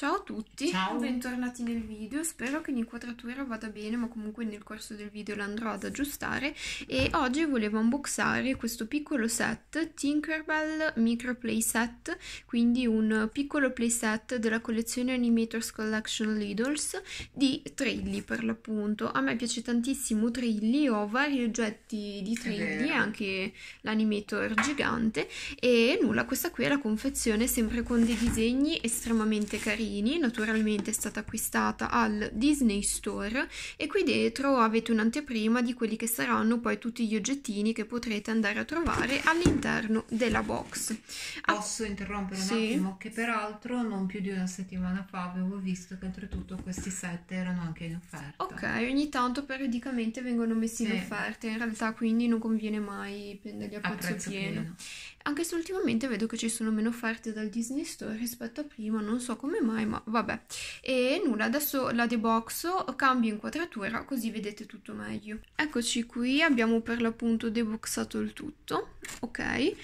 Ciao a tutti, Ciao. bentornati nel video, spero che l'inquadratura vada bene ma comunque nel corso del video l'andrò ad aggiustare e oggi volevo unboxare questo piccolo set Tinkerbell Micro Playset quindi un piccolo playset della collezione Animators Collection Lidls di Trilli per l'appunto a me piace tantissimo Trilli, ho vari oggetti di Trilli e anche l'animator gigante e nulla, questa qui è la confezione sempre con dei disegni estremamente carini Marini, naturalmente è stata acquistata al Disney Store e qui dentro avete un'anteprima di quelli che saranno poi tutti gli oggettini che potrete andare a trovare all'interno della box. Ah, Posso interrompere sì. un attimo? Che peraltro non più di una settimana fa avevo visto che oltretutto questi set erano anche in offerta. Ok, ogni tanto periodicamente vengono messi sì. in offerta, in realtà quindi non conviene mai prenderli a, a prezzo, prezzo pieno. pieno. Anche se ultimamente vedo che ci sono meno offerte dal Disney Store rispetto a prima, non so come mai ma vabbè. E nulla, adesso la deboxo, cambio inquadratura così vedete tutto meglio. Eccoci qui, abbiamo per l'appunto deboxato il tutto, ok? Eh,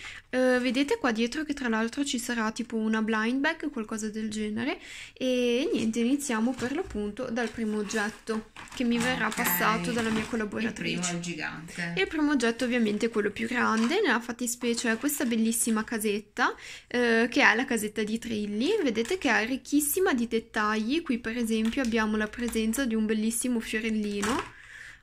vedete qua dietro che tra l'altro ci sarà tipo una blind bag, qualcosa del genere. E niente, iniziamo per l'appunto dal primo oggetto che mi verrà okay. passato dalla mia collaboratrice. Il primo gigante. Il primo oggetto ovviamente è quello più grande, nella fattispecie è questa bellissima casetta, eh, che è la casetta di Trilli. Vedete che è ricchissima ricchissima di dettagli, qui per esempio abbiamo la presenza di un bellissimo fiorellino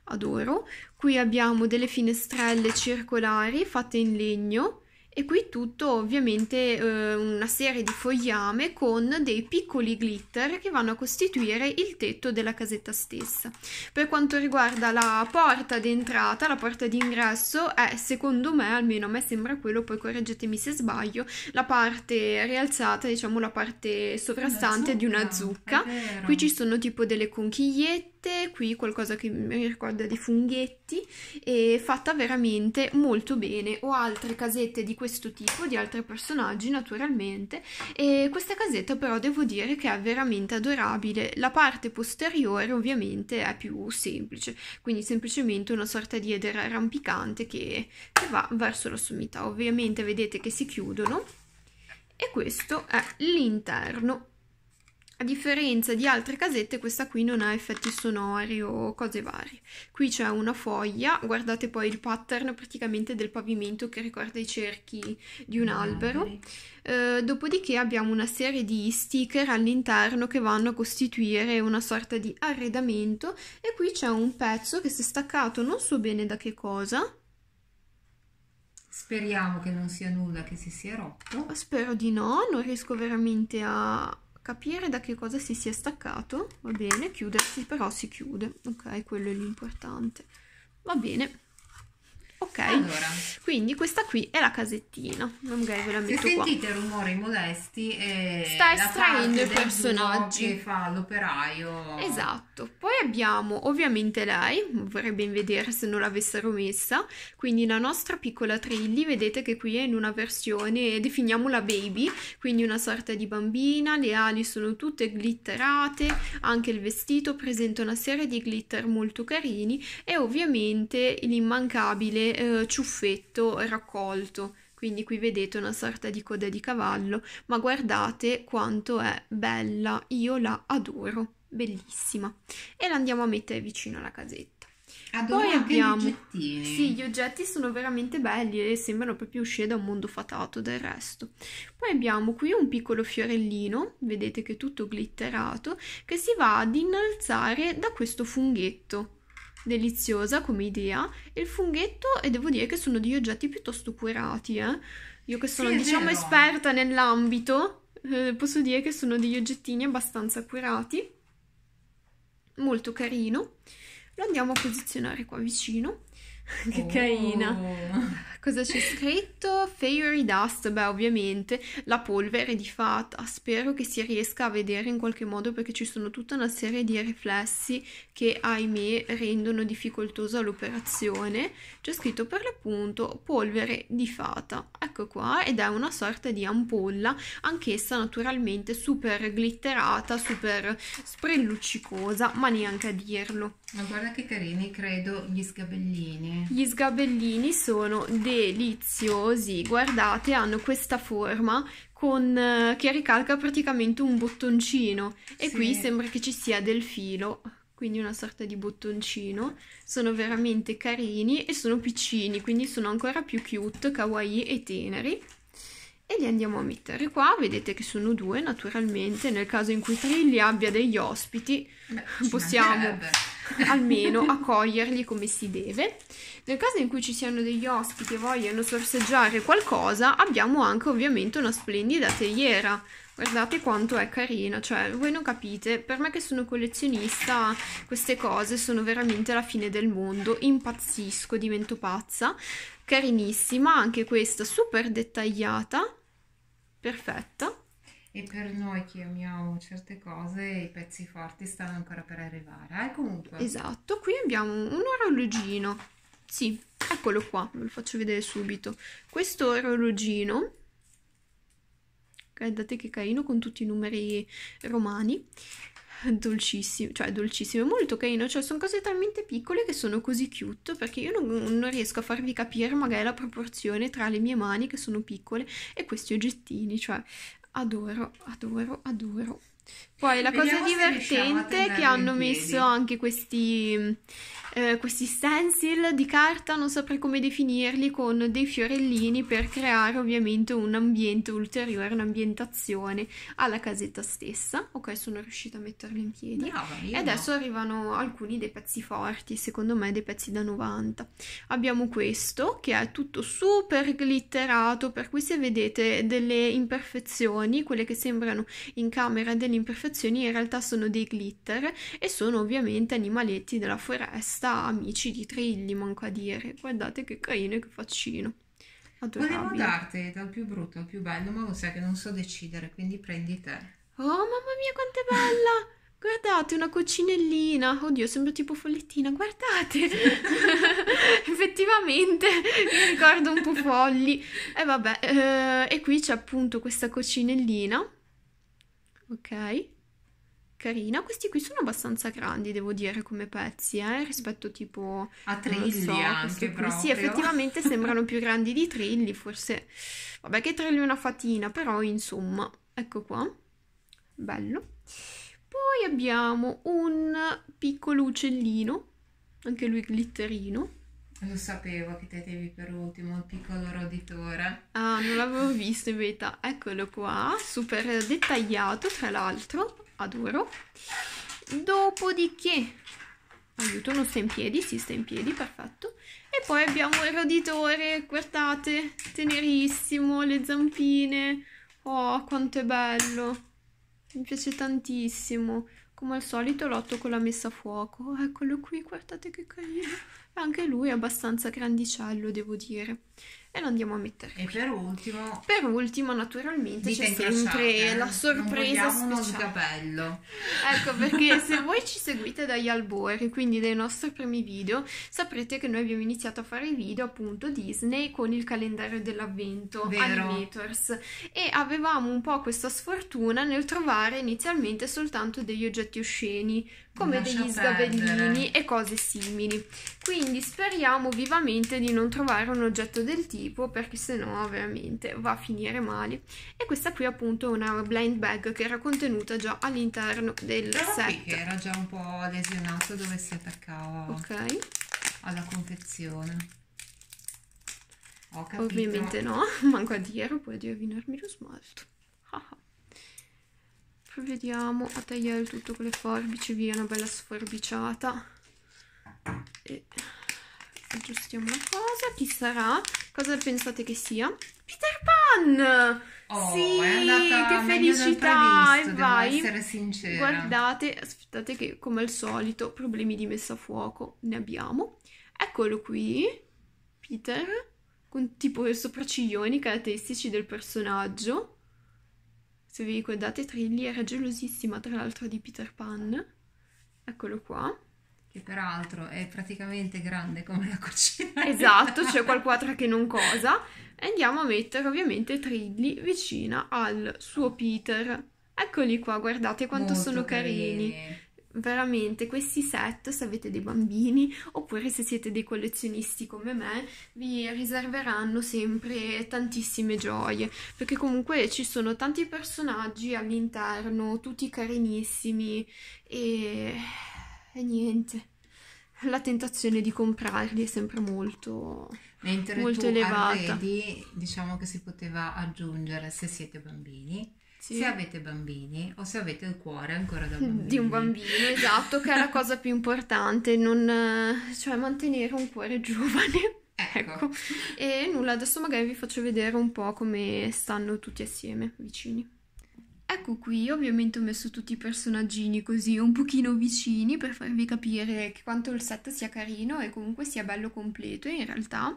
ad oro, qui abbiamo delle finestrelle circolari fatte in legno e qui tutto ovviamente eh, una serie di fogliame con dei piccoli glitter che vanno a costituire il tetto della casetta stessa. Per quanto riguarda la porta d'entrata, la porta d'ingresso è eh, secondo me, almeno a me sembra quello, poi correggetemi se sbaglio, la parte rialzata, diciamo la parte sovrastante una di una zucca. Qui ci sono tipo delle conchigliette latte, qui qualcosa che mi ricorda di funghetti, e fatta veramente molto bene. Ho altre casette di questo tipo, di altri personaggi naturalmente, e questa casetta però devo dire che è veramente adorabile. La parte posteriore ovviamente è più semplice, quindi semplicemente una sorta di edera rampicante che, che va verso la sommità. Ovviamente vedete che si chiudono e questo è l'interno a differenza di altre casette, questa qui non ha effetti sonori o cose varie. Qui c'è una foglia, guardate poi il pattern praticamente del pavimento che ricorda i cerchi di un albero. Eh, dopodiché abbiamo una serie di sticker all'interno che vanno a costituire una sorta di arredamento e qui c'è un pezzo che si è staccato non so bene da che cosa, Speriamo che non sia nulla che si sia rotto. Spero di no, non riesco veramente a, capire da che cosa si sia staccato, va bene, chiudersi però si chiude, ok, quello è l'importante, va bene ok? Allora. Quindi questa qui è la casettina. Magari ve la metto Se sentite qua. rumori modesti, eh, sta estraendo i personaggi che fa l'operaio. Esatto. Poi abbiamo ovviamente lei, vorrei ben vedere se non l'avessero messa, quindi la nostra piccola Trilli, vedete che qui è in una versione definiamola baby, quindi una sorta di bambina, le ali sono tutte glitterate, anche il vestito presenta una serie di glitter molto carini e ovviamente l'immancabile eh, ciuffetto raccolto. Quindi qui vedete una sorta di coda di cavallo, ma guardate quanto è bella, io la adoro, bellissima. E la andiamo a mettere vicino alla casetta. Adoro Poi abbiamo... gli Sì, gli oggetti sono veramente belli e sembrano proprio uscire da un mondo fatato del resto. Poi abbiamo qui un piccolo fiorellino, vedete che è tutto glitterato, che si va ad innalzare da questo funghetto deliziosa come idea. Il funghetto, e devo dire che sono degli oggetti piuttosto curati, eh. Io che sono, sì, diciamo, vero. esperta nell'ambito, eh, posso dire che sono degli oggettini abbastanza curati. Molto carino. Lo andiamo a posizionare qua vicino che oh. carina. Cosa c'è scritto? Fairy Dust, beh ovviamente, la polvere di fata. Spero che si riesca a vedere in qualche modo perché ci sono tutta una serie di riflessi che ahimè rendono difficoltosa l'operazione. C'è scritto per l'appunto polvere di fata. Ecco qua ed è una sorta di ampolla, anch'essa naturalmente super glitterata, super sprelluccicosa, ma neanche a dirlo. Ma guarda che carini, credo, gli sgabellini. Gli sgabellini sono deliziosi, guardate, hanno questa forma con, eh, che ricalca praticamente un bottoncino e sì. qui sembra che ci sia del filo quindi una sorta di bottoncino sono veramente carini e sono piccini quindi sono ancora più cute kawaii e teneri e li andiamo a mettere qua vedete che sono due naturalmente nel caso in cui Trilli abbia degli ospiti Beh, possiamo almeno accoglierli come si deve. Nel caso in cui ci siano degli ospiti che vogliono sorseggiare qualcosa, abbiamo anche ovviamente una splendida teiera. Guardate quanto è carina, cioè voi non capite, per me che sono collezionista queste cose sono veramente la fine del mondo, impazzisco, divento pazza, carinissima, anche questa super dettagliata, perfetta e per noi che amiamo certe cose i pezzi forti stanno ancora per arrivare. Eh, comunque. Esatto, qui abbiamo un orologino. Sì, eccolo qua, ve lo faccio vedere subito. Questo orologino, guardate che carino con tutti i numeri romani, dolcissimo, cioè dolcissimo, è molto carino, cioè sono cose talmente piccole che sono così cute perché io non, non, riesco a farvi capire magari la proporzione tra le mie mani che sono piccole e questi oggettini, cioè adoro, adoro, adoro poi la Vediamo cosa divertente è che hanno messo anche questi, eh, questi stencil di carta, non saprei come definirli, con dei fiorellini per creare ovviamente un ambiente ulteriore, un'ambientazione alla casetta stessa. Ok, sono riuscita a metterli in piedi. Brava, e adesso no. arrivano alcuni dei pezzi forti, secondo me dei pezzi da 90. Abbiamo questo che è tutto super glitterato, per cui se vedete delle imperfezioni, quelle che sembrano in camera del le imperfezioni in realtà sono dei glitter e sono ovviamente animaletti della foresta, amici di Trilli, manco a dire. Guardate che carino e che faccino. Adorabile. Volevo darti dal più brutto al più bello, ma lo sai che non so decidere, quindi prendi te. Oh, mamma mia, quanto è bella! Guardate, una coccinellina. Oddio, sembra tipo follettina. Guardate. Effettivamente mi ricordo un po' folli. E vabbè, eh, e qui c'è appunto questa coccinellina ok? Carina, questi qui sono abbastanza grandi, devo dire, come pezzi, eh? rispetto tipo a trilli so, anche proprio. Sì, effettivamente sembrano più grandi di trilli, forse. Vabbè, che trilli è una fatina, però insomma, ecco qua. Bello. Poi abbiamo un piccolo uccellino, anche lui glitterino lo sapevo che tenevi per ultimo il piccolo roditore. Ah, non l'avevo visto in verità. Eccolo qua, super dettagliato tra l'altro, adoro. Dopodiché, aiuto, non sta in piedi, si sta in piedi, perfetto. E poi abbiamo il roditore, guardate, tenerissimo, le zampine. Oh, quanto è bello. Mi piace tantissimo. Come al solito lotto con la messa a fuoco. Eccolo qui, guardate che carino. Anche lui è abbastanza grandicello, devo dire e lo andiamo a mettere. E qui. per ultimo, per ultimo, naturalmente, c'è sempre la sorpresa non uno sgabello. Ecco perché se voi ci seguite dagli albori, quindi dai nostri primi video, saprete che noi abbiamo iniziato a fare i video appunto Disney con il calendario dell'avvento Vero. Animators e avevamo un po' questa sfortuna nel trovare inizialmente soltanto degli oggetti osceni come Lascia degli sgabellini e cose simili. Quindi speriamo vivamente di non trovare un oggetto del tipo perché sennò veramente va a finire male. E questa qui appunto è una blind bag che era contenuta già all'interno del Però set. Che era già un po' lesionato dove si attaccava okay. alla confezione. Ho Ovviamente no, manco a dire, puoi rovinarmi lo smalto. poi a tagliare tutto con le forbici via una bella sforbiciata e aggiustiamo una cosa chi sarà? cosa pensate che sia? Peter Pan! Oh, sì, che felicità! E vai! essere sincera. Guardate, aspettate che come al solito problemi di messa a fuoco ne abbiamo. Eccolo qui, Peter, con tipo i sopracciglioni caratteristici del personaggio se vi ricordate Trilli era gelosissima tra l'altro di Peter Pan, eccolo qua. Che peraltro è praticamente grande come la cucina. Esatto, c'è qualcosa che non cosa. E andiamo a mettere ovviamente Trilli vicina al suo Peter. Eccoli qua, guardate quanto Molto sono carini. carini veramente questi set se avete dei bambini oppure se siete dei collezionisti come me vi riserveranno sempre tantissime gioie perché comunque ci sono tanti personaggi all'interno tutti carinissimi e, e niente la tentazione di comprarli è sempre molto, Mentre molto elevata. Mentre diciamo che si poteva aggiungere se siete bambini sì. Se avete bambini o se avete il cuore ancora da bambini. Di un bambino, esatto, che è la cosa più importante, non, cioè mantenere un cuore giovane. Ecco. ecco. E nulla, adesso magari vi faccio vedere un po' come stanno tutti assieme, vicini. Ecco qui, ovviamente ho messo tutti i personaggini così un pochino vicini per farvi capire quanto il set sia carino e comunque sia bello completo in realtà.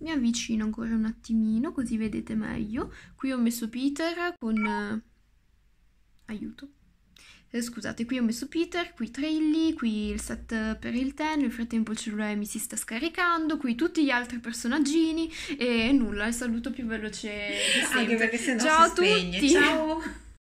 Mi avvicino ancora un attimino così vedete meglio. Qui ho messo Peter con... Eh, aiuto. Eh, scusate, qui ho messo Peter, qui Trilly, qui il set per il tè, nel frattempo il cellulare mi si sta scaricando, qui tutti gli altri personaggini e nulla, il saluto più veloce di sempre. Anche perché se no Ciao a tutti! Ciao!